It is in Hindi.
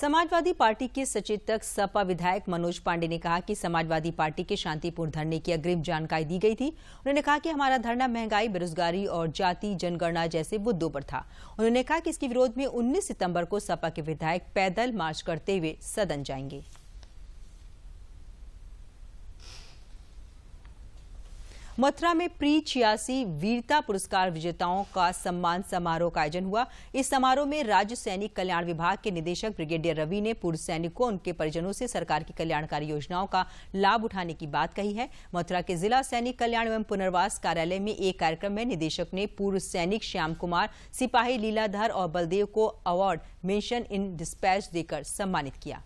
समाजवादी पार्टी के सचेतक सपा विधायक मनोज पांडे ने कहा कि समाजवादी पार्टी के शांतिपूर्ण धरने की अग्रिम जानकारी दी गई थी उन्होंने कहा कि हमारा धरना महंगाई बेरोजगारी और जाति जनगणना जैसे मुद्दों पर था उन्होंने कहा कि इसके विरोध में 19 सितंबर को सपा के विधायक पैदल मार्च करते हुए सदन जाएंगे मथुरा में प्री छियासी वीरता पुरस्कार विजेताओं का सम्मान समारोह का आयोजन हुआ इस समारोह में राज्य सैनिक कल्याण विभाग के निदेशक ब्रिगेडियर रवि ने पूर्व सैनिकों उनके परिजनों से सरकार की कल्याणकारी योजनाओं का लाभ उठाने की बात कही है मथुरा के जिला सैनिक कल्याण एवं पुनर्वास कार्यालय में एक कार्यक्रम में निदेशक ने पूर्व सैनिक श्याम कुमार सिपाही लीलाधर और बलदेव को अवार्ड मेंशन इन डिस्पैच देकर सम्मानित किया